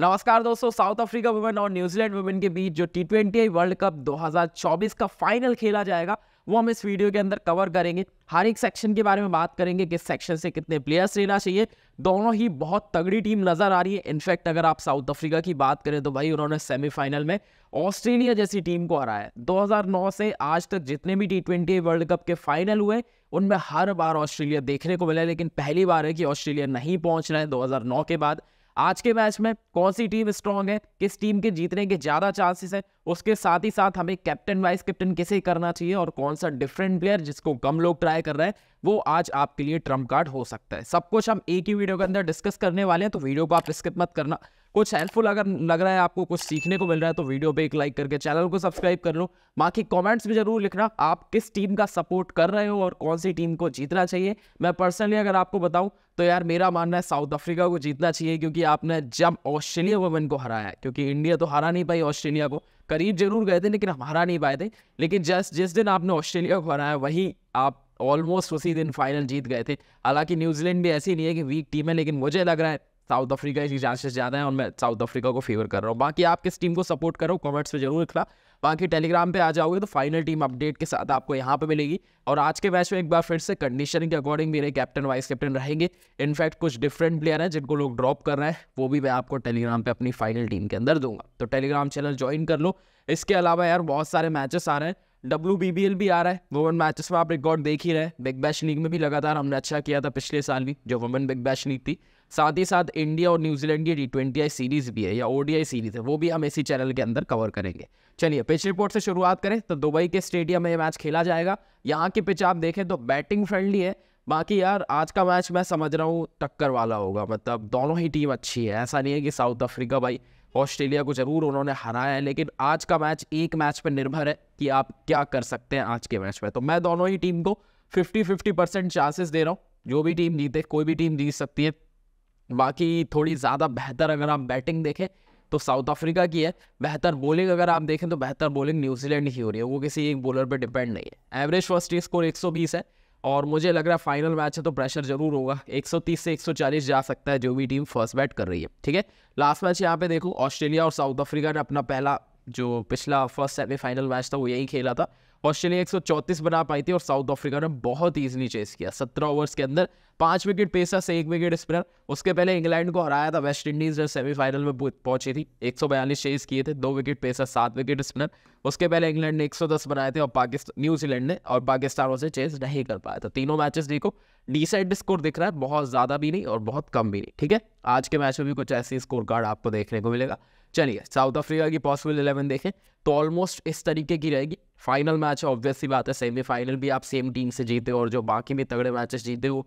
नमस्कार दोस्तों South Africa women और न्यूजीलैंड वुमेन के बीच जो टी ट्वेंटी वर्ल्ड कप 2024 का फाइनल खेला जाएगा वो हम इस वीडियो के अंदर कवर करेंगे हर एक सेक्शन के बारे में बात करेंगे किस सेक्शन से कितने प्लेयर्स लेना चाहिए दोनों ही बहुत तगड़ी टीम नज़र आ रही है इनफैक्ट अगर आप साउथ अफ्रीका की बात करें तो भाई उन्होंने सेमीफाइनल में ऑस्ट्रेलिया जैसी टीम को हराया दो से आज तक जितने भी टी ट्वेंटी वर्ल्ड कप के फाइनल हुए उनमें हर बार ऑस्ट्रेलिया देखने को मिला लेकिन पहली बार है कि ऑस्ट्रेलिया नहीं पहुँच रहा है 2009 के बाद आज के मैच में कौन सी टीम स्ट्रांग है किस टीम के जीतने के ज़्यादा चांसेस हैं उसके साथ ही साथ हमें कैप्टन वाइस कैप्टन किसे करना चाहिए और कौन सा डिफरेंट प्लेयर जिसको कम लोग ट्राई कर रहे हैं वो आज आपके लिए ट्रम्प कार्ड हो सकता है सब कुछ हम एक ही वीडियो के अंदर डिस्कस करने वाले हैं तो वीडियो को आप स्किप मत करना कुछ हेल्पफुल अगर लग रहा है आपको कुछ सीखने को मिल रहा है तो वीडियो पे एक लाइक करके चैनल को सब्सक्राइब कर लो बाकी कमेंट्स भी जरूर लिखना आप किस टीम का सपोर्ट कर रहे हो और कौन सी टीम को जीतना चाहिए मैं पर्सनली अगर आपको बताऊं तो यार मेरा मानना है साउथ अफ्रीका को जीतना चाहिए क्योंकि आपने जब ऑस्ट्रेलिया वुमेन को हराया क्योंकि इंडिया तो हरा नहीं पाई ऑस्ट्रेलिया को करीब जरूर गए थे लेकिन हम हरा नहीं पाए थे लेकिन जस्ट जिस दिन आपने ऑस्ट्रेलिया को हराया वही आप ऑलमोस्ट उसी दिन फाइनल जीत गए थे हालांकि न्यूजीलैंड भी ऐसी नहीं है कि वीक टीम है लेकिन मुझे लग रहा है साउथ अफ्रीका इसकी चांसेस ज़्यादा है और मैं साउथ अफ्रीका को फेवर कर रहा हूँ बाकी आप किस टीम को सपोर्ट करो कमेंट्स में जरूर लिखना बाकी टेलीग्राम पे आ जाओगे तो फाइनल टीम अपडेट के साथ आपको यहाँ पे मिलेगी और आज के मैच में एक बार फिर से कंडीशन के अकॉर्डिंग मेरे कैप्टन वाइस कैप्टन रहेंगे इनफैक्ट कुछ डिफरेंट प्लेयर हैं जिनको लोग ड्रॉप कर रहे हैं वो भी मैं आपको टेलीग्राम पर अपनी फाइनल टीम के अंदर दूंगा तो टेलीग्राम चैनल ज्वाइन कर लो इसके अलावा यार बहुत सारे मैचेस आ रहे हैं डब्ल्यू बी बी एल भी आ रहा है वुमेन मैचेस में आप रिकॉर्ड देख ही रहे बिग बैश लीग में भी लगातार हमने अच्छा किया था पिछले साल भी जो वुमेन बिग बैश लीग थी साथ ही साथ इंडिया और न्यूजीलैंड की टी ट्वेंटी आई सीरीज भी है या ओ डी आई सीरीज है वो भी हम इसी चैनल के अंदर कवर करेंगे चलिए पिच रिपोर्ट से शुरुआत करें तो दुबई के स्टेडियम में ये मैच खेला जाएगा यहाँ की पिच आप देखें तो बैटिंग फ्रेंडली है बाकी यार आज का मैच मैं समझ रहा हूँ टक्कर वाला होगा मतलब दोनों ही टीम अच्छी है ऐसा नहीं है कि साउथ अफ्रीका भाई ऑस्ट्रेलिया को जरूर उन्होंने हराया है लेकिन आज का मैच एक मैच पर निर्भर है कि आप क्या कर सकते हैं आज के मैच में तो मैं दोनों ही टीम को फिफ्टी फिफ्टी परसेंट चांसेस दे रहा हूँ जो भी टीम जीते कोई भी टीम जीत सकती है बाकी थोड़ी ज़्यादा बेहतर अगर आप बैटिंग देखें तो साउथ अफ्रीका की है बेहतर बॉलिंग अगर आप देखें तो बेहतर बॉलिंग न्यूजीलैंड की हो रही है वो किसी एक बॉलर पर डिपेंड नहीं है एवरेज फर्स्ट स्कोर एक है और मुझे लग रहा है फाइनल मैच है तो प्रेशर जरूर होगा 130 से 140 जा सकता है जो भी टीम फर्स्ट बैट कर रही है ठीक है लास्ट मैच यहाँ पे देखो ऑस्ट्रेलिया और साउथ अफ्रीका ने अपना पहला जो पिछला फर्स्ट सेमीफाइनल मैच था वो यही खेला था ऑस्ट्रेलिया एक बना पाई थी और साउथ अफ्रीका ने बहुत ईजिली चेस किया सत्रह ओवर्स के अंदर पांच विकेट पेशा से एक विकेट स्पिनर उसके पहले इंग्लैंड को हराया था वेस्ट इंडीज जब सेमीफाइनल में पहुंची थी एक सौ बयालीस चेस किए थे दो विकेट पेशा सात विकेट स्पिनर उसके पहले इंग्लैंड ने एक सौ दस बनाए थे और पाकिस्तान न्यूजीलैंड ने और पाकिस्तानों से चेस नहीं कर पाया था तीनों मैचेस देखो डिसेंट स्कोर दिख रहा है बहुत ज़्यादा भी नहीं और बहुत कम भी नहीं ठीक है आज के मैच में भी कुछ ऐसी स्कोर कार्ड आपको देखने को मिलेगा चलिए साउथ अफ्रीका की पॉसिबल इलेवन देखें तो ऑलमोस्ट इस तरीके की रहेगी फाइनल मैच ऑब्वियसली बात है सेमीफाइनल भी आप सेम टीम से जीते हो और जो बाकी भी तगड़े मैचेस जीते हो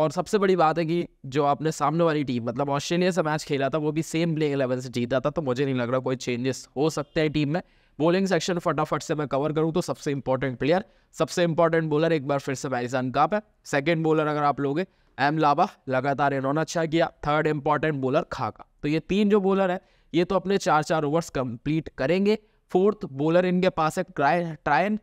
और सबसे बड़ी बात है कि जो आपने सामने वाली टीम मतलब ऑस्ट्रेलिया से मैच खेला था वो भी सेम प्लेइंग इलेवन से जीता था तो मुझे नहीं लग रहा कोई चेंजेस हो सकते हैं टीम में बॉलिंग सेक्शन फटाफट से मैं कवर करूँ तो सबसे इंपॉर्टेंट प्लेयर सबसे इंपॉर्टेंट बॉलर एक बार फिर से मैरिजान काप है सेकेंड बॉलर अगर आप लोगे एम लाबा लगातार इन्होंने अच्छा किया थर्ड इंपॉर्टेंट बॉलर खाका तो ये तीन जो बॉलर है ये तो अपने चार चार ओवर्स कंप्लीट करेंगे फोर्थ बॉलर इनके पास है ट्रायन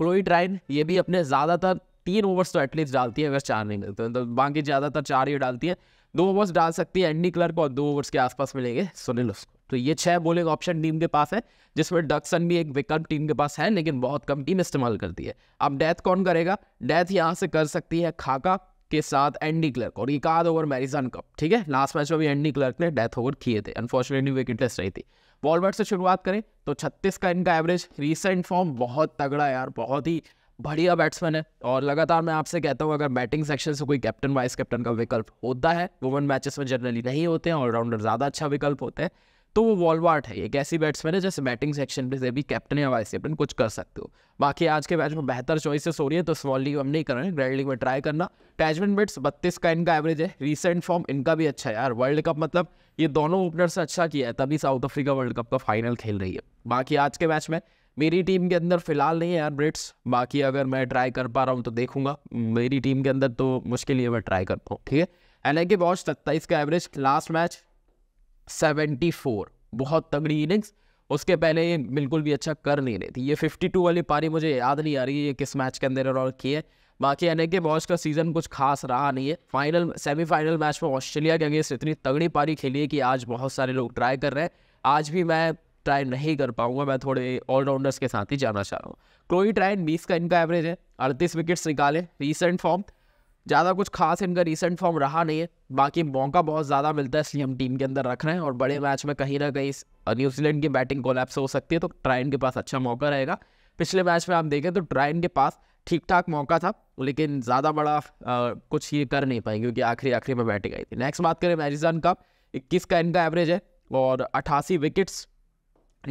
क्लोई ट्रायन ये भी अपने ज़्यादातर तीन ओवर्स तो एटलीस्ट डालती है अगर चार नहीं करते तो मतलब बाकी ज़्यादातर चार ही डालती है दो ओवर्स डाल सकती है एंडी क्लर्क और दो ओवर्स के आसपास मिलेंगे सुनील उसको तो ये छह बोलिंग ऑप्शन टीम के पास है जिसमें डक्सन भी एक विकल्प टीम के पास है लेकिन बहुत कम टीम इस्तेमाल करती है अब डेथ कौन करेगा डेथ यहाँ से कर सकती है खाका के साथ एंडी क्लर्क और एक आध ओवर मैरिजन कप ठीक है लास्ट मैच में भी एंडी क्लर्क ने डेथ ओवर किए थे अनफॉर्चुनेटली इंटरेस्ट रही थी वॉलवर्ट से शुरुआत करें तो छत्तीस का इनका एवरेज रिसेंट फॉर्म बहुत तगड़ा यार बहुत ही बढ़िया बैट्समैन है और लगातार मैं आपसे कहता हूँ अगर बैटिंग सेक्शन से कोई कैप्टन वाइस कैप्टन का विकल्प होता है वन मैचेस में जनरली नहीं होते हैं ऑलराउंडर ज़्यादा अच्छा विकल्प होते हैं तो वो वॉलवार्ट है एक ऐसी बैट्समैन है जैसे बैटिंग सेक्शन पे से भी कैप्टन या वाइस कैप्टन कुछ कर सकते हो बाकी आज के मैच में बेहतर चॉइसेस हो रही है तो स्मॉल लीग हम नहीं कर रहे हैं ग्रैंड लीग में ट्राई करना टैचमेंट बेट्स बत्तीस का इनका एवरेज है रिसेंट फॉर्म इनका भी अच्छा है यार वर्ल्ड कप मतलब ये दोनों ओपनर से अच्छा किया है तभी साउथ अफ्रीका वर्ल्ड कप का फाइनल खेल रही है बाकी आज के मैच में मेरी टीम के अंदर फिलहाल नहीं है यार ब्रिट्स बाकी अगर मैं ट्राई कर पा रहा हूँ तो देखूंगा मेरी टीम के अंदर तो मुश्किल ही है मैं ट्राई कर पाऊँ ठीक है एन आई के बहुत सत्ताईस का average last match seventy four बहुत तगड़ी इनिंग्स उसके पहले ये बिल्कुल भी अच्छा कर नहीं रही थी ये फिफ्टी टू वाली पारी मुझे याद नहीं आ रही है ये किस मैच के अंदर और की है बाकी एन के बॉयज का सीज़न कुछ खास रहा नहीं है फाइनल सेमीफाइनल मैच में ऑस्ट्रेलिया के अगेंस्ट इतनी तगड़ी पारी खेली है कि आज बहुत सारे लोग ट्राई कर रहे हैं आज भी मैं ट्राई नहीं कर पाऊंगा मैं थोड़े ऑलराउंडर्स के साथ ही जाना चाह रहा हूँ क्लोई ट्राइन बीस का इनका एवरेज है अड़तीस विकेट्स निकाले रिसेंट फॉर्म ज़्यादा कुछ खास इनका रिसेंट फॉर्म रहा नहीं है बाकी मौका बहुत ज़्यादा मिलता है इसलिए हम टीम के अंदर रख रहे हैं और बड़े मैच हम्म। में कहीं ना कहीं न्यूजीलैंड की बैटिंग कोलैप्स हो सकती है तो ट्राइन के पास अच्छा मौका रहेगा पिछले मैच में आप देखें तो ट्राइन के पास ठीक ठाक मौका था लेकिन ज़्यादा बड़ा आ, कुछ ये कर नहीं पाएंगे क्योंकि आखिरी आखिरी में बैटिंग आई थी नेक्स्ट बात करें मैरिजान का इक्कीस का इनका एवरेज है और अट्ठासी विकेट्स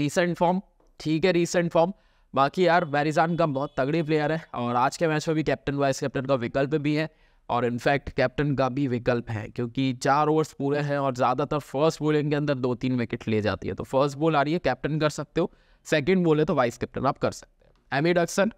रिसेंट फॉर्म ठीक है रिसेंट फॉर्म बाकी यार मैरिजान का बहुत तगड़ी प्लेयर है और आज के मैच में भी कैप्टन वाइस कैप्टन का विकल्प भी है और इनफैक्ट कैप्टन का भी विकल्प है क्योंकि चार ओवर्स पूरे हैं और ज़्यादातर फर्स्ट बॉलिंग के अंदर दो तीन विकेट ले जाती है तो फर्स्ट बॉल आ रही है कैप्टन कर सकते हो सेकेंड बोल है तो वाइस कैप्टन आप कर सकते हैं एमी डक्सन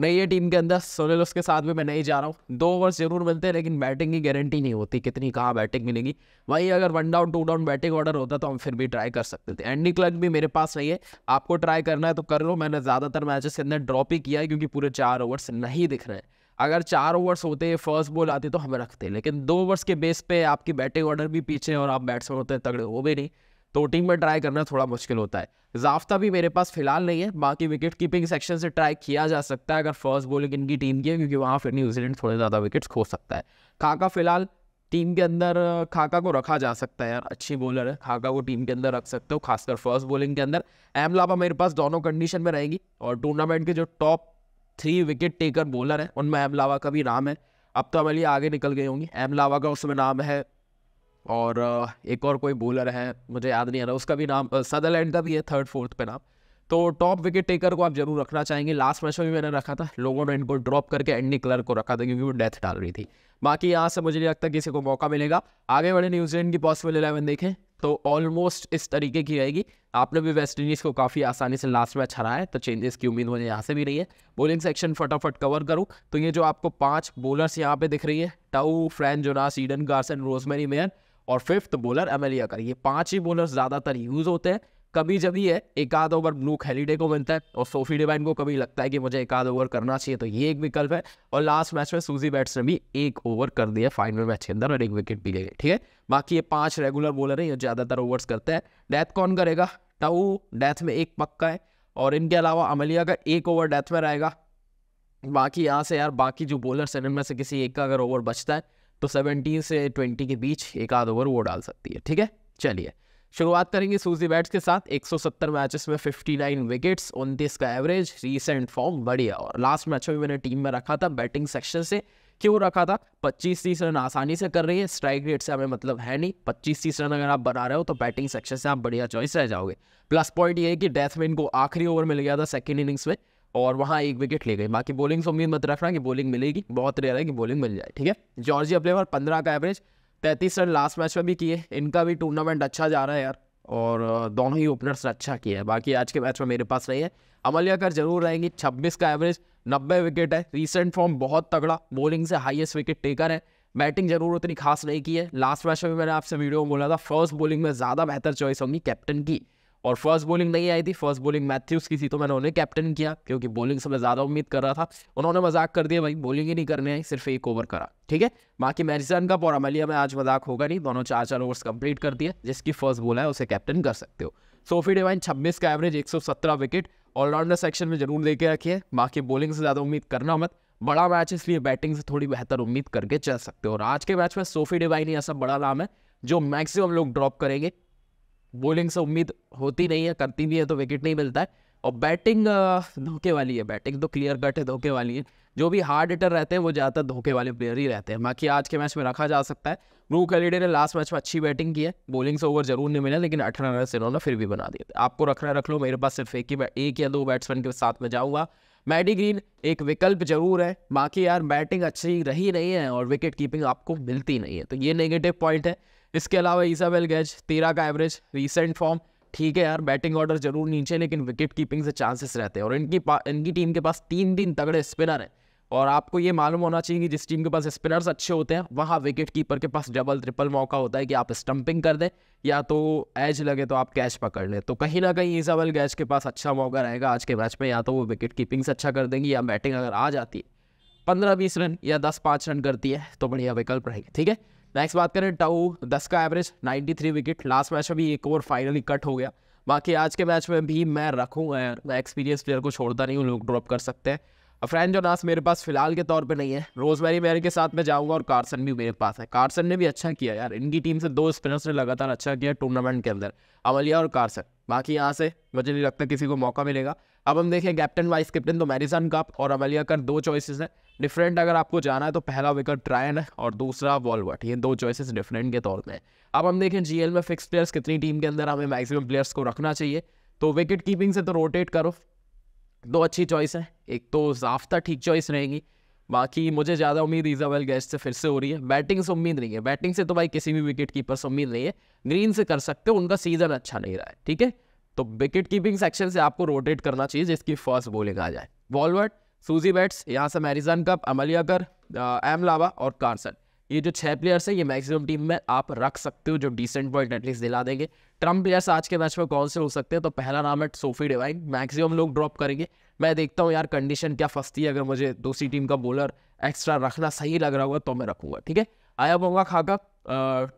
नहीं है टीम के अंदर सोनेल उसके साथ भी मैं नहीं जा रहा हूँ दो ओवर जरूर मिलते हैं लेकिन बैटिंग की गारंटी नहीं होती कितनी कहाँ बैटिंग मिलेगी वहीं अगर one down two down batting order होता तो हम फिर भी ट्राई कर सकते थे एंडी क्लच भी मेरे पास नहीं है आपको ट्राई करना है तो कर लो मैंने ज़्यादातर मैचेस के अंदर ड्रॉप ही किया है क्योंकि पूरे चार ओवर्स नहीं दिख रहे हैं अगर चार ओवर्स होते फर्स्ट बॉल आती तो हमें रखते लेकिन दो ओवर्स के बेस पे आपकी बैटिंग ऑर्डर भी पीछे और आप बैट्समैन होते हैं तगड़े हो भी नहीं तो टीम में ट्राई करना थोड़ा मुश्किल होता है जाफ्ता भी मेरे पास फिलहाल नहीं है बाकी विकेट कीपिंग सेक्शन से ट्राई किया जा सकता है अगर फर्स्ट बॉलिंग इनकी टीम की है क्योंकि वहाँ फिर न्यूजीलैंड थोड़े ज़्यादा विकेट्स खो सकता है खाका फिलहाल टीम के अंदर खाका को रखा जा सकता है यार अच्छी बॉलर है खाका को टीम के अंदर रख सकते हो खासकर फर्स्ट बॉलिंग के अंदर एम लाभा मेरे पास दोनों कंडीशन में रहेगी और टूर्नामेंट के जो top three wicket taker bowler हैं उनमें एम लावा का भी नाम है अब तो हमारे लिए आगे निकल गए होंगे एम लावा का उसमें नाम है और एक और कोई बॉलर है मुझे याद नहीं आ रहा उसका भी नाम सदरलैंड का भी है थर्ड फोर्थ पे नाम तो टॉप विकेट टेकर को आप जरूर रखना चाहेंगे लास्ट मैच में भी मैंने रखा था लोगों ने इनको ड्रॉप करके एंडी क्लर्क को रखा था क्योंकि वो डेथ डाल रही थी बाकी यहाँ से मुझे नहीं लगता किसी को मौका मिलेगा आगे बढ़े न्यूजीलैंड की पॉसिबल इलेवन देखें तो ऑलमोस्ट इस तरीके की रहेगी आपने भी वेस्ट इंडीज़ को काफ़ी आसानी से लास्ट मैच हराया है तो चेंजेस की उम्मीद मुझे यहाँ से भी रही है बॉलिंग सेक्शन फटाफट कवर करूँ तो ये जो आपको पांच बॉलर्स यहाँ पे दिख रही है Tahu Fran Jonas Eden Carson Rosemary Mair और फिफ्थ बॉलर एमेलिया कर ये पांच ही बॉलर ज़्यादातर यूज़ होते हैं कभी जब ये एक आध ओवर ब्लू हेलीडे को मिलता है और सोफी डिवाइन को कभी लगता है कि मुझे एक आध ओवर करना चाहिए तो ये एक विकल्प है और लास्ट मैच में सूजी बैट्स ने भी एक ओवर कर दिया फाइनल मैच के अंदर और एक विकेट भी ले गए ठीक है बाकी ये पांच रेगुलर बॉलर हैं ये ज़्यादातर ओवर्स करते हैं डेथ कौन करेगा टाऊ डेथ में एक पक्का है और इनके अलावा अमलिया का एक ओवर डेथ में रहेगा बाकी यहाँ से यार बाकी जो बॉलर्स हैं इनमें से किसी एक का अगर ओवर बचता है तो सेवनटीन से ट्वेंटी के बीच एक आध ओवर वो डाल सकती है ठीक है चलिए शुरुआत करेंगे सूजी बैट्स के साथ 170 मैचेस में 59 विकेट्स उनतीस का एवरेज रीसेंट फॉर्म बढ़िया और लास्ट मैच में मैंने टीम में रखा था बैटिंग सेक्शन से क्यों रखा था 25 तीस रन आसानी से कर रही है स्ट्राइक रेट से हमें मतलब है नहीं 25 तीस रन अगर आप बना रहे हो तो बैटिंग सेक्शन से आप बढ़िया चॉइस रह जाओगे प्लस पॉइंट ये है कि डेथ में इनको आखिरी ओवर मिल गया था सेकेंड इनिंग्स में और वहाँ एक विकेट ले गई बाकी बॉलिंग से उम्मीद मत रखना कि बॉलिंग मिलेगी बहुत रेयर है कि बॉलिंग मिल जाए ठीक है जॉर्जिया प्लेवर पंद्रह का एवरेज तैतीस रन लास्ट मैच में भी किए इनका भी टूर्नामेंट अच्छा जा रहा है यार और दोनों ही ओपनर्स ने अच्छा किया है बाकी आज के मैच में मेरे पास नहीं है अमलियाकर जरूर रहेंगी छब्बीस का एवरेज नब्बे विकेट है रीसेंट फॉर्म बहुत तगड़ा बॉलिंग से हाइएस्ट विकेट टेकर है बैटिंग जरूर उतनी खास नहीं की है लास्ट मैच में भी मैंने आपसे वीडियो में बोला था फर्स्ट बॉलिंग में ज़्यादा बेहतर चॉइस होंगी कैप्टन की और फर्स्ट बॉलिंग नहीं आई थी फर्स्ट बॉलिंग मैथ्यूज की थी तो मैंने उन्हें कैप्टन किया क्योंकि बॉलिंग से मैं ज़्यादा उम्मीद कर रहा था उन्होंने मजाक कर दिया भाई बॉलिंग ही नहीं करने आई सिर्फ एक ओवर करा ठीक है बाकी मैरिसन का और अमलिया में आज मजाक होगा नहीं दोनों चार चार ओवर्स कंप्लीट कर दिए जिसकी फर्स्ट बॉल है उसे कैप्टन कर सकते हो सोफी डिवाइन छब्बीस का एवरेज एक विकेट ऑलराउंडर सेक्शन में जरूर लेके रखिए बाकी बॉलिंग से ज़्यादा उम्मीद करना मत बड़ा मैच इसलिए बैटिंग से थोड़ी बेहतर उम्मीद करके चल सकते हो और आज के मैच में सोफी डिवाइन ही ऐसा बड़ा नाम है जो मैक्सिमम लोग ड्रॉप करेंगे बॉलिंग से उम्मीद होती नहीं है करती भी है तो विकेट नहीं मिलता है और बैटिंग धोखे वाली है बैटिंग तो क्लियर कट है धोखे वाली है जो भी हार्ड हिटर रहते हैं वो ज़्यादातर धोखे वाले प्लेयर ही रहते हैं बाकी आज के मैच में रखा जा सकता है ब्रू कैलिडे ने लास्ट मैच में अच्छी बैटिंग की है बॉलिंग से ओवर जरूर नहीं मिला लेकिन अठारह रन इन्होंने फिर भी बना दिया आपको रखना रख लो मेरे पास सिर्फ एक ही एक या दो बैट्समैन के साथ में जाऊँगा मैडी ग्रीन एक विकल्प जरूर है बाकी यार बैटिंग अच्छी रही नहीं है और विकेट कीपिंग आपको मिलती नहीं है तो ये नेगेटिव पॉइंट है इसके अलावा ईसाबेल गैज तेरह का एवरेज रिसेंट फॉर्म ठीक है यार बैटिंग ऑर्डर जरूर नीचे लेकिन विकेट कीपिंग से चांसेस रहते हैं और इनकी इनकी टीम के पास तीन दिन तगड़े स्पिनर हैं और आपको ये मालूम होना चाहिए कि जिस टीम के पास स्पिनर्स अच्छे होते हैं वहाँ विकेट कीपर के पास डबल ट्रिपल मौका होता है कि आप स्टंपिंग कर दें या तो एज लगे तो आप कैच पकड़ लें तो कहीं ना कहीं ईजावल गैच के पास अच्छा मौका रहेगा आज के मैच में या तो वो विकेट कीपिंग से अच्छा कर देंगी या बैटिंग अगर आ जाती है पंद्रह बीस रन या दस पाँच रन करती है तो बढ़िया विकल्प रहेगी ठीक है नेक्स्ट बात करें टाऊ दस का average ninety three wicket last match में भी एक ओवर फाइनली कट हो गया बाकी आज के मैच में भी मैं रखूँगा यार एक्सपीरियंस प्लेयर को छोड़ता नहीं हूँ लोग ड्रॉप कर सकते हैं फ्रेंड जोनास मेरे पास फिलहाल के तौर पे नहीं है रोजमेरी मेरे के साथ मैं जाऊंगा और कार्सन भी मेरे पास है कार्सन ने भी अच्छा किया यार इनकी टीम से दो स्पिनर्स ने लगातार अच्छा किया टूर्नामेंट के अंदर अमलिया और कार्सन बाकी यहाँ से मुझे नहीं लगता किसी को मौका मिलेगा अब हम देखें कैप्टन वाइस कैप्टन तो मैरिसन कप और अमलिया कर दो चॉइसेस हैं डिफरेंट अगर आपको जाना है तो पहला विकेट ट्रायन है और दूसरा वॉलवर्ट ये दो चॉइसेस डिफरेंट के तौर पर अब हम देखें जीएल में फिक्स प्लेयर्स कितनी टीम के अंदर हमें मैक्सिमम प्लेयर्स को रखना चाहिए तो विकेट कीपिंग से तो रोटेट करो दो अच्छी चॉइस है एक तो जाफ्ता ठीक चॉइस रहेगी बाकी मुझे ज़्यादा उम्मीद इजावेल गैस से फिर से हो रही है बैटिंग से उम्मीद नहीं है बैटिंग से तो भाई किसी भी विकेट कीपर से उम्मीद नहीं है ग्रीन से कर सकते हो उनका सीजन अच्छा नहीं रहा है ठीक है तो विकेट कीपिंग सेक्शन से आपको रोटेट करना चाहिए जिसकी फर्स्ट बॉलिंग आ जाए वॉलवर्ट सूजी बैट्स यहाँ से मैरिजन कप अमलिया कर एम लावा और कार्सन ये जो छह प्लेयर्स है ये मैक्सिमम टीम में आप रख सकते हो जो डिसेंट पॉइंट एटलीस्ट दिला देंगे ट्रम प्लेयर्स आज के मैच में कौन से हो सकते हैं तो पहला नाम है सोफी डिवाइन मैक्सिमम लोग ड्रॉप करेंगे मैं देखता हूँ यार कंडीशन क्या फंसती है अगर मुझे दूसरी टीम का बॉलर एक्स्ट्रा रखना सही लग रहा होगा तो मैं रखूंगा ठीक है आया बोंगा खाका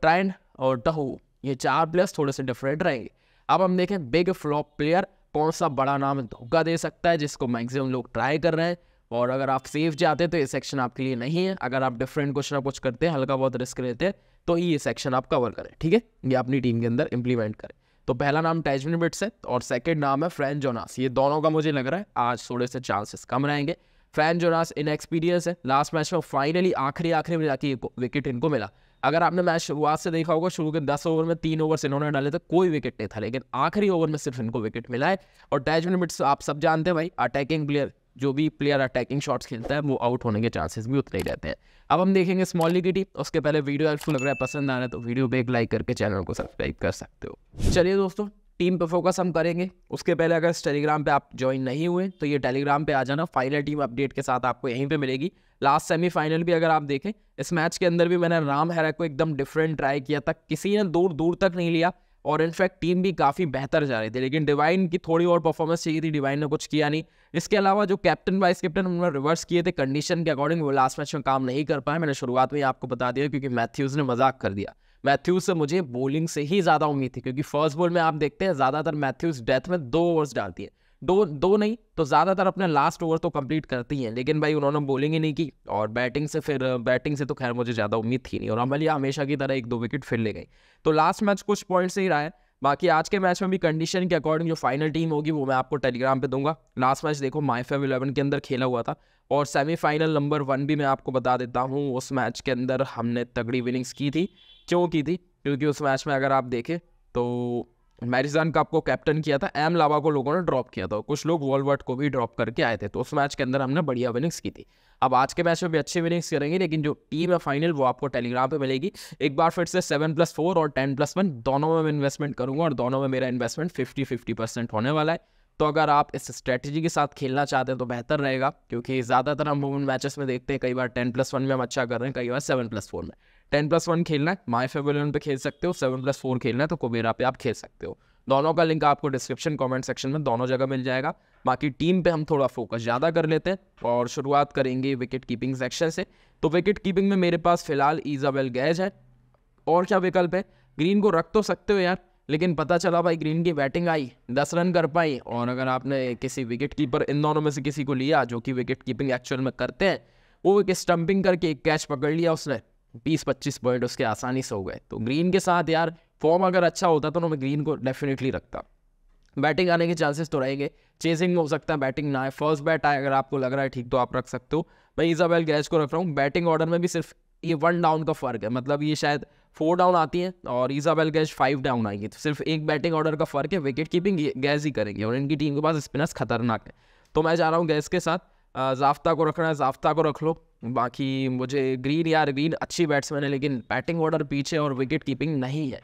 ट्रैंड और टहो ये चार प्लेयर्स थोड़े से डिफरेंट रहेंगे अब हम देखें बिग फ्लॉप प्लेयर कौन सा बड़ा नाम धोखा दे सकता है जिसको मैक्सिमम लोग ट्राई कर रहे हैं और अगर आप सेफ जाते तो ये सेक्शन आपके लिए नहीं है अगर आप डिफरेंट कुछ ना कुछ करते हैं हल्का बहुत रिस्क लेते हैं तो ये सेक्शन आप कवर करें ठीक है ये अपनी टीम के अंदर इंप्लीमेंट करें तो पहला नाम टैजमिन बिट्स है और सेकेंड नाम है फ्रैन जोनास ये दोनों का मुझे लग रहा है आज थोड़े से चांसेस कम रहेंगे फ्रैन जोनास इनएक्सपीरियंस है लास्ट मैच में फाइनली आखिरी आखिरी में जाके विकेट इनको मिला अगर आपने मैच शुरुआत से देखा होगा शुरू के दस ओवर में तीन ओवर से इन्होंने डाले थे तो कोई विकेट नहीं था लेकिन आखिरी ओवर में सिर्फ इनको विकेट मिला है और टैजमिन बिट्स आप सब जानते हैं भाई अटैकिंग प्लेयर जो भी प्लेयर अटैकिंग शॉट्स खेलता है वो आउट होने के चांसेस भी उतने ही रहते हैं अब हम देखेंगे स्मॉल लीग की टीम उसके पहले वीडियो आपको लग रहा है पसंद आ रहा है तो वीडियो पे एक लाइक करके चैनल को सब्सक्राइब कर सकते हो चलिए दोस्तों टीम पे फोकस हम करेंगे उसके पहले अगर इस टेलीग्राम पे आप ज्वाइन नहीं हुए तो ये टेलीग्राम पे आ जाना फाइनल टीम अपडेट के साथ आपको यहीं पे मिलेगी लास्ट सेमीफाइनल भी अगर आप देखें इस मैच के अंदर भी मैंने राम हैरा को एकदम डिफरेंट ट्राई किया था किसी ने दूर दूर तक नहीं लिया और इनफैक्ट टीम भी काफ़ी बेहतर जा रही थी लेकिन डिवाइन की थोड़ी और परफॉर्मेंस चाहिए थी डिवाइन ने कुछ किया नहीं इसके अलावा जो कैप्टन वाइस कैप्टन उन्होंने रिवर्स किए थे कंडीशन के अकॉर्डिंग वो लास्ट मैच में काम नहीं कर पाए मैंने शुरुआत में आपको बता दिया क्योंकि मैथ्यूज़ ने मजाक कर दिया मैथ्यूज से मुझे बॉलिंग से ही ज़्यादा उम्मीद थी क्योंकि फर्स्ट बॉल में आप देखते हैं ज़्यादातर मैथ्यूज डेथ में दो ओवर्स डालती है दो दो नहीं तो ज़्यादातर अपने लास्ट ओवर तो कंप्लीट करती हैं लेकिन भाई उन्होंने बोलिंग ही नहीं की और बैटिंग से फिर बैटिंग से तो खैर मुझे ज़्यादा उम्मीद थी नहीं और अमलिया हमेशा की तरह एक दो विकेट फिर ले गई तो लास्ट मैच कुछ पॉइंट से ही रहा है बाकी आज के मैच में भी कंडीशन के अकॉर्डिंग जो फाइनल टीम होगी वो मैं आपको टेलीग्राम पे दूंगा लास्ट मैच देखो माई फेव इलेवन के अंदर खेला हुआ था और सेमीफाइनल नंबर वन भी मैं आपको बता देता हूँ उस मैच के अंदर हमने तगड़ी विनिंग्स की थी क्यों की थी क्योंकि उस मैच में अगर आप देखें तो मैरिजान का आपको कैप्टन किया था एम लावा को लोगों ने ड्रॉप किया था कुछ लोग वॉलवर्ट को भी ड्रॉप करके आए थे तो उस मैच के अंदर हमने बढ़िया विनिंग्स की थी अब आज के मैच में भी अच्छी विनिंग्स करेंगे लेकिन जो टीम है फाइनल वो आपको टेलीग्राम पे मिलेगी एक बार फिर से सेवन प्लस फोर और टेन प्लस वन दोनों में इन्वेस्टमेंट करूंगा और दोनों में मेरा इन्वेस्टमेंट फिफ्टी फिफ्टी परसेंट होने वाला है तो अगर आप इस स्ट्रैटेजी के साथ खेलना चाहते हैं तो बेहतर रहेगा क्योंकि ज़्यादातर हम वुमेन मैचेस में देखते हैं कई बार टेन प्लस वन में हम अच्छा कर रहे हैं कई बार सेवन प्लस फोर में टेन प्लस वन खेलना है माई फेवर इलेवन पे खेल सकते हो सेवन प्लस फोर खेलना है तो कुबेरा पे आप खेल सकते हो दोनों का लिंक आपको डिस्क्रिप्शन कमेंट सेक्शन में दोनों जगह मिल जाएगा बाकी टीम पे हम थोड़ा फोकस ज़्यादा कर लेते हैं और शुरुआत करेंगे विकेट कीपिंग सेक्शन से तो विकेट कीपिंग में मेरे पास फिलहाल ईजावेल गैज है और क्या विकल्प है ग्रीन को रख तो सकते हो यार लेकिन पता चला भाई ग्रीन की बैटिंग आई दस रन कर पाई और अगर आपने किसी विकेट कीपर इन दोनों में से किसी को लिया जो कि विकेट कीपिंग एक्चुअल में करते हैं वो एक स्टम्पिंग करके एक कैच पकड़ लिया उसने बीस पच्चीस पॉइंट उसके आसानी से हो गए तो ग्रीन के साथ यार फॉर्म अगर अच्छा होता तो मैं ग्रीन को डेफिनेटली रखता बैटिंग आने के चांसेस तो रहेंगे चेजिंग में हो सकता है बैटिंग ना आए फर्स्ट बैट आए अगर आपको लग रहा है ठीक तो आप रख सकते हो मैं इजाबेल गैज को रख रहा हूँ बैटिंग ऑर्डर में भी सिर्फ ये वन डाउन का फर्क है मतलब ये शायद फोर डाउन आती है और इजाबेल गैज फाइव डाउन आएंगे तो सिर्फ एक बैटिंग ऑर्डर का फर्क है विकेट कीपिंग गैस ही करेंगे और इनकी टीम के पास स्पिनर्स खतरनाक है तो मैं जा रहा हूँ गैस के साथ जाफ्ता को रखना है जाफ्ता को रख लो बाकी मुझे ग्रीन यार ग्रीन अच्छी बैट्समैन है लेकिन बैटिंग ऑर्डर पीछे और विकेट कीपिंग नहीं है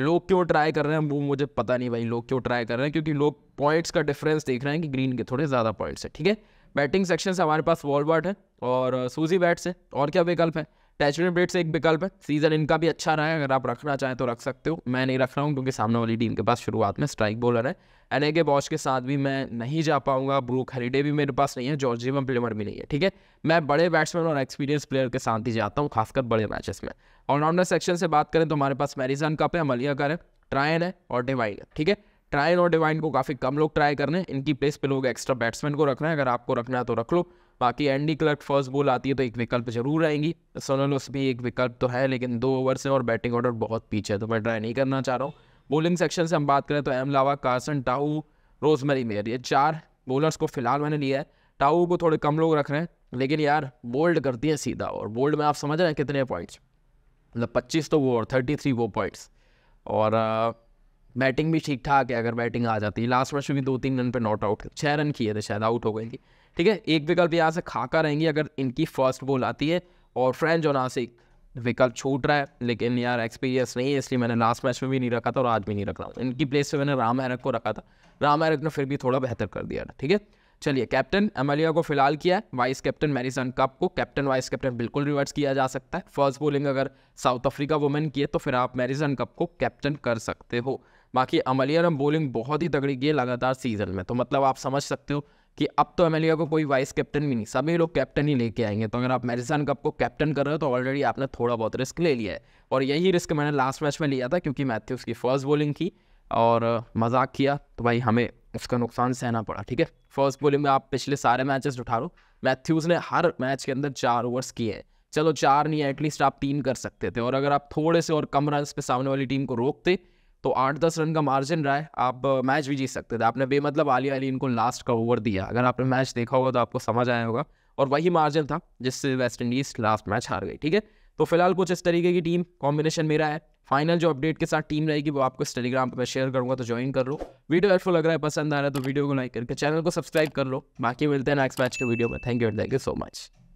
लोग क्यों ट्राई कर रहे हैं वो मुझे पता नहीं भाई लोग क्यों ट्राई कर रहे हैं क्योंकि लोग पॉइंट्स का डिफरेंस देख रहे हैं कि ग्रीन के थोड़े ज़्यादा पॉइंट्स है ठीक है बैटिंग सेक्शन से हमारे पास वॉलबर्ट है और सूजी बैट्स है और क्या विकल्प है टैचमेंट ब्रेड से एक विकल्प है सीजन इनका भी अच्छा रहा है अगर आप रखना चाहें तो रख सकते हो मैं नहीं रख रहा हूँ क्योंकि सामने वाली टीम के पास शुरुआत में स्ट्राइक बॉलर है एन के बॉश के साथ भी मैं नहीं जा पाऊंगा ब्रूक हरीडे भी मेरे पास नहीं है में प्लेमर भी नहीं है ठीक है मैं बड़े बैट्समैन और एक्सपीरियंस प्लेयर के साथ ही जाता हूँ खासकर बड़े मैचेस में ऑलराउंडर सेक्शन से बात करें तो हमारे पास मैरिजन कप है मलिया कर है ट्रायन है और डिवाइन है ठीक है ट्रायन और डिवाइन को काफ़ी कम लोग ट्राई कर रहे हैं इनकी प्लेस पे लोग एक्स्ट्रा बैट्समैन को रख रहे हैं अगर आपको रखना है तो रख लो बाकी एंडी क्लर्क फर्स्ट बॉल आती है तो एक विकल्प जरूर आएंगी उस भी एक विकल्प तो है लेकिन दो ओवर से और बैटिंग ऑर्डर बहुत पीछे है तो मैं ट्राई नहीं करना चाह रहा हूँ बॉलिंग सेक्शन से हम बात करें तो एम लावा कार्सन टाऊ रोजमेरी मेयर ये चार बॉलर्स को फिलहाल मैंने लिया है टाऊ को थोड़े कम लोग रख रहे हैं लेकिन यार बोल्ड करती है सीधा और बोल्ड में आप समझ रहे हैं कितने पॉइंट्स मतलब पच्चीस तो वो और थर्टी थ्री वो पॉइंट्स और बैटिंग भी ठीक ठाक है अगर बैटिंग आ जाती है लास्ट मैच में भी दो तीन रन पे नॉट आउट छः रन किए थे शायद आउट हो गई थी ठीक है एक विकल्प यहाँ से खाका रहेंगी अगर इनकी फर्स्ट बॉल आती है और फ्रेंच और यहाँ से विकल्प छूट रहा है लेकिन यार एक्सपीरियंस नहीं है इसलिए मैंने लास्ट मैच में भी नहीं रखा था और आज भी नहीं रख रहा हूँ इनकी प्लेस पे मैंने राम हैरक को रखा था राम हैरक ने फिर भी थोड़ा बेहतर कर दिया था ठीक है चलिए कैप्टन एमलिया को फिलहाल किया है वाइस कैप्टन मैरिसन कप को कैप्टन वाइस कैप्टन बिल्कुल रिवर्स किया जा सकता है फर्स्ट बॉलिंग अगर साउथ अफ्रीका वुमेन की है तो फिर आप मैरिसन कप को कैप्टन कर सकते हो बाकी अमलिया ने बॉलिंग बहुत ही तगड़ी की है लगातार सीजन में तो मतलब आप समझ सकते हो कि अब तो एम को कोई वाइस कैप्टन भी नहीं सभी लोग कैप्टन ही लेके आएंगे तो अगर आप मेरिसन कप को कैप्टन कर रहे हो तो ऑलरेडी आपने थोड़ा बहुत रिस्क ले लिया है और यही रिस्क मैंने लास्ट मैच में लिया था क्योंकि मैथ्यूज़ की फर्स्ट बॉलिंग थी और मजाक किया तो भाई हमें उसका नुकसान सहना पड़ा ठीक है फर्स्ट बॉलिंग में आप पिछले सारे मैचेस उठा लो मैथ्यूज़ ने हर मैच के अंदर चार ओवर्स किए हैं चलो चार नहीं एटलीस्ट आप तीन कर सकते थे और अगर आप थोड़े से और कम रन पे सामने वाली टीम को रोकते तो आठ दस रन का मार्जिन रहा है आप मैच भी जीत सकते थे आपने बेमतलब आली अली इनको लास्ट का ओवर दिया अगर आपने मैच देखा होगा तो आपको समझ आया होगा और वही मार्जिन था जिससे वेस्ट इंडीज़ लास्ट मैच हार गई ठीक है तो फिलहाल कुछ इस तरीके की टीम कॉम्बिनेशन मेरा है फाइनल जो अपडेट के साथ टीम रहेगी वो आपको इस टेलीग्राम पर मैं शेयर करूँगा तो ज्वाइन कर लो वीडियो हेल्पफुल लग रहा है पसंद आ रहा है तो वीडियो को लाइक करके चैनल को सब्सक्राइब कर लो बाकी मिलते हैं नेक्स्ट मैच के वीडियो में thank you and thank you so much